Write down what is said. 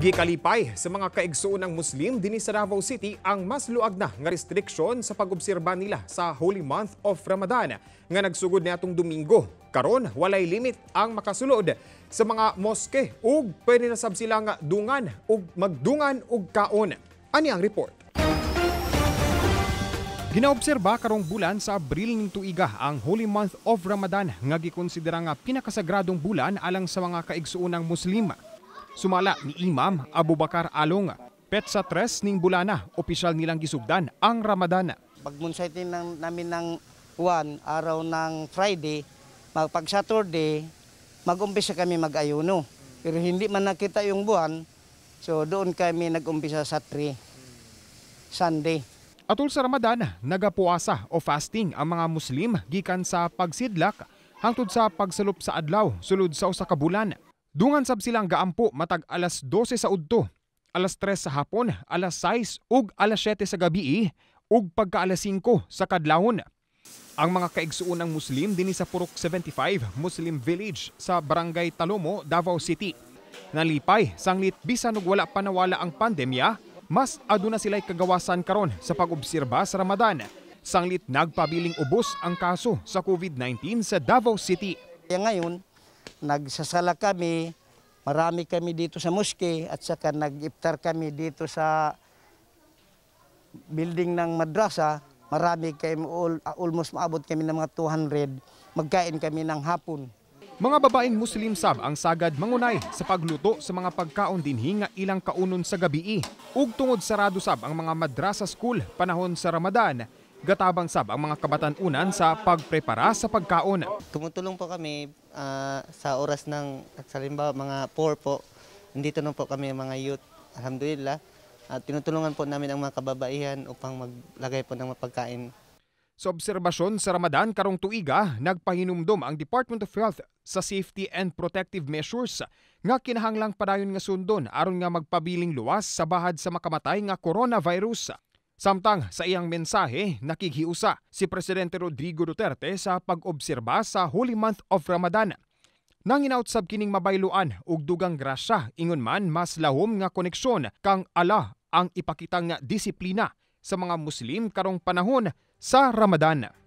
Gikalipay sa mga kaigsuon ng Muslim din sa Davao City ang mas luag na nga restriksyon sa pag-obserba nila sa Holy Month of Ramadan nga nagsugod niatong Domingo. Karon walay limit ang makasulod sa mga moske ug pwede na sab sila nga dungan ug magdungan ug kaon. Ani ang report. Ginaobserba karong bulan sa Abril ning tuiga ang Holy Month of Ramadan nga gikonsidera nga pinakasagradong bulan alang sa mga kaigsuon ng Muslim. Sumala ni Imam Abubakar Alonga, petsa tres ning bulana, opisyal nilang gisugdan ang Ramadan. Pagmunsay din ng, namin ng one araw ng Friday, pag Saturday, mag-umpisa kami mag-ayuno. Pero hindi man nakita yung buwan, so doon kami nag-umpisa sa 3, Sunday. Atul sa Ramadan, nagapuasa o fasting ang mga Muslim gikan sa pagsidlak hangtod sa pagsalup sa adlaw sulod sa usa ka bulan. Dungan sab silang gaampo matag alas 12 sa udto, alas 3 sa hapon, alas 6 ug alas 7 sa gabi eh, ug pagka alas 5 sa kadlawon. Ang mga kaigsuunang Muslim dinhi sa Purok 75 Muslim Village sa Barangay Talomo, Davao City. Nalipay sanglit bisan ug wala pa nawala ang pandemya, mas aduna sila'y kagawasan karon sa pag-obserba sa Ramadan. Sanglit nagpabiling ubos ang kaso sa COVID-19 sa Davao City. ngayon, nagsasala kami, marami kami dito sa moske at saka nag-iftar kami dito sa building ng madrasa, marami kami, ah, almost maabot kami ng mga 200, magkain kami ng hapon. Mga babaeng Muslim sab ang sagad mangunay sa pagluto sa mga pagkaon din hinga ilang kaunon sa gabi. Ug tungod sarado sab ang mga madrasa school panahon sa Ramadan gatabang sab ang mga kabataan unan sa pagprepara sa pagkaon. Tumutulong po kami uh, sa oras ng, salimbawa mga 4 po, nandito na po kami mga youth, alhamdulillah. At tinutulungan po namin ang mga kababaihan upang maglagay po ng mapagkain. Sa obserbasyon sa Ramadan karong tuiga, nagpahinumdom ang Department of Health sa safety and protective measures nga kinahanglang padayon nga sundon aron nga magpabiling luwas sa bahad sa makamatay nga coronavirus. Samtang sa iyang mensahe, nakikiusa si Presidente Rodrigo Duterte sa pag-obserba sa Holy Month of Ramadan. Nang inautsab kining mabayluan ug dugang grasya ingon man mas lahom nga koneksyon kang Allah ang ipakitang disiplina sa mga Muslim karong panahon sa Ramadan.